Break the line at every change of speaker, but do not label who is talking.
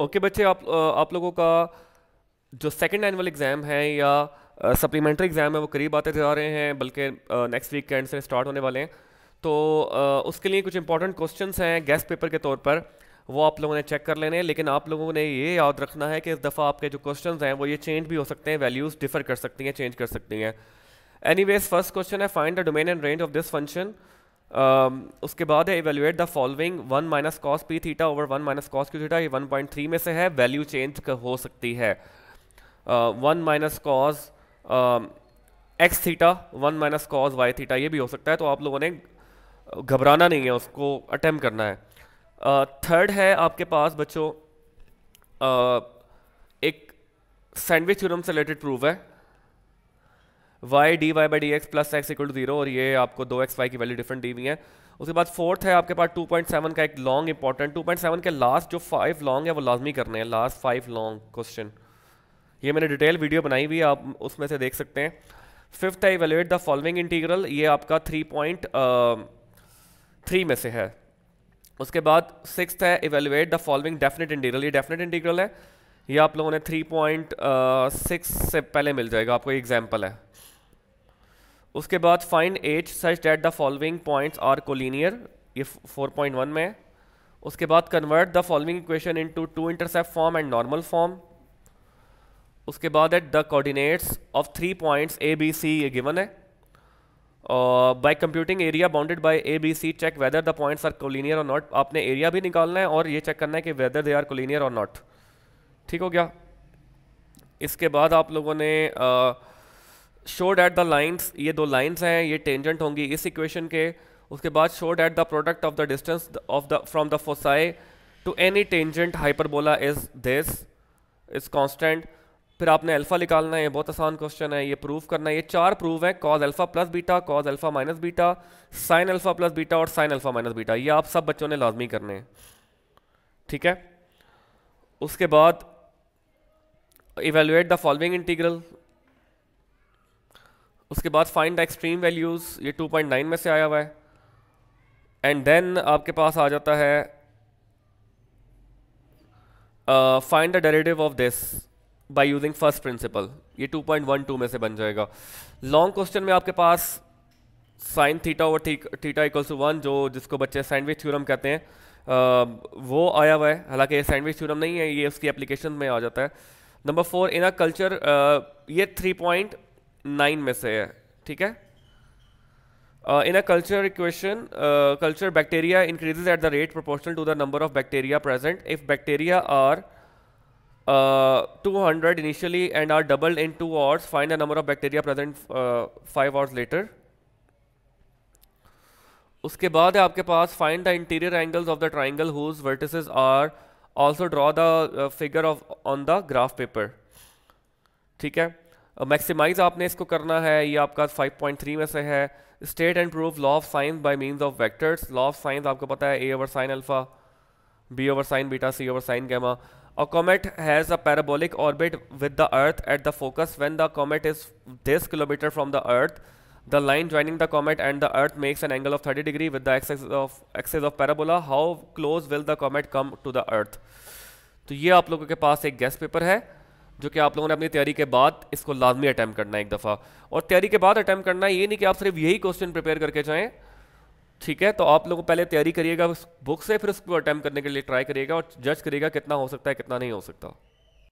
okay okay, बच्चे आप आप लोगों का जो सेकेंड एनुअल एग्ज़ाम है या सप्लीमेंट्री एग्ज़ाम है वो करीब आते जा रहे हैं बल्कि नेक्स्ट वीक एंड से स्टार्ट होने वाले हैं तो आ, उसके लिए कुछ इंपॉर्टेंट क्वेश्चन हैं गेस्ट पेपर के तौर पर वो आप लोगों ने चेक कर लेने हैं लेकिन आप लोगों ने ये याद रखना है कि इस दफ़ा आपके जो क्वेश्चन हैं वो ये चेंज भी हो सकते हैं वैल्यूज़ डिफर कर सकती हैं चेंज कर सकती हैं एनी फर्स्ट क्वेश्चन है find the domain and range of this function Um, उसके बाद है evaluate the following one minus cos p theta over one minus cos q theta ये वन पॉइंट थ्री में से है वैल्यू चेंज हो सकती है one minus cos x theta one minus cos y theta ये भी हो सकता है तो आप लोगों ने घबराना नहीं है उसको अटैम्प करना है थर्ड uh, है आपके पास बच्चों uh, एक सैंडविच थ्योरम से रिलेटेड प्रूफ है y d y by d x plus x equal to zero और ये आपको दो एक्स वाई की वैल्यू डिफरेंट दी हुई है उसके बाद फोर्थ है आपके पास टू पॉइंट सेवन का एक long important two point seven के लास्ट जो फाइव लॉन्ग है वो लाजमी करने हैं लास्ट फाइव लॉन्ग क्वेश्चन ये मैंने डिटेल वीडियो बनाई हुई है आप उसमें से देख सकते हैं फिफ्थ है इवेल्युएट द फॉलोइंग इंटीग्रल ये आपका थ्री पॉइंट थ्री में से है उसके बाद सिक्स है evaluate the following definite integral ये डेफिनेट इंटीग्रल है ये आप लोगों ने थ्री पॉइंट सिक्स से पहले मिल जाएगा आपको एग्जाम्पल है उसके बाद find h such that the following points are collinear ये 4.1 में है उसके बाद convert the following equation into two intercept form and normal form उसके बाद at the coordinates of three points A B C ये गिवन है by computing area bounded by A B C check whether the points are collinear और not आपने area भी निकालना है और ये चेक करना है कि वेदर दे आर कोलिनियर और नॉट ठीक हो गया इसके बाद आप लोगों ने uh, show that the lines ये दो लाइन्स हैं ये टेंजेंट होंगी इस इक्वेशन के उसके बाद show that the product of the distance of the from the foci to any tangent hyperbola is this is constant फिर आपने अल्फा निकालना है बहुत आसान क्वेश्चन है ये प्रूव करना है ये चार प्रूव है cos alpha plus beta cos alpha minus beta sine alpha plus beta और साइन अल्फा माइनस बीटा ये आप सब बच्चों ने लाजमी करने हैं ठीक है उसके बाद इवेलुएट द फॉलोइंग इंटीग्रल उसके बाद फाइंड एक्सट्रीम वैल्यूज़ ये 2.9 में से आया हुआ है एंड देन आपके पास आ जाता है find the derivative of this by using first principle ये 2.12 में से बन जाएगा लॉन्ग क्वेश्चन में आपके पास sine theta over theta equals to one जो जिसको बच्चे सैंडविच थ्योरम कहते हैं आ, uh, वो आया हुआ है हालांकि ये सैंडविच थ्योरम नहीं है ये उसकी एप्लीकेशन में आ जाता है number four in a culture ये थ्री पॉइंट नाइन में से है ठीक है in a culture equation culture bacteria increases at the rate proportional to the number of bacteria present if bacteria are two hundred initially and are doubled in two hours find the number of bacteria present five hours later उसके बाद है आपके पास find the interior angles of the triangle whose vertices are also draw the figure of on the graph paper ठीक है maximise आपने इसको करना है ये आपका 5.3 में से है state and prove law of sines by means of vectors law of sines आपको पता है a over sine alpha b over sine beta c over sine gamma a comet has a parabolic orbit with the earth at the focus when the comet is this kilometer from the earth the line joining the comet and the earth makes an angle of thirty degree with the axes of axes of parabola how close will the comet come to the earth तो ये आप लोगों के पास एक guest paper है जो कि आप लोगों ने अपनी तैयारी के बाद इसको लाजमी अटैम्प्ट करना है एक दफ़ा और तैयारी के बाद अटैम्प्ट करना है ये नहीं कि आप सिर्फ यही क्वेश्चन प्रिपेयर करके जाएँ ठीक है तो आप लोगों पहले तैयारी करिएगा उस बुक से फिर उसको अटैम्प्ट करने के लिए ट्राई करिएगा और जज करिएगा कितना हो सकता है कितना नहीं हो सकता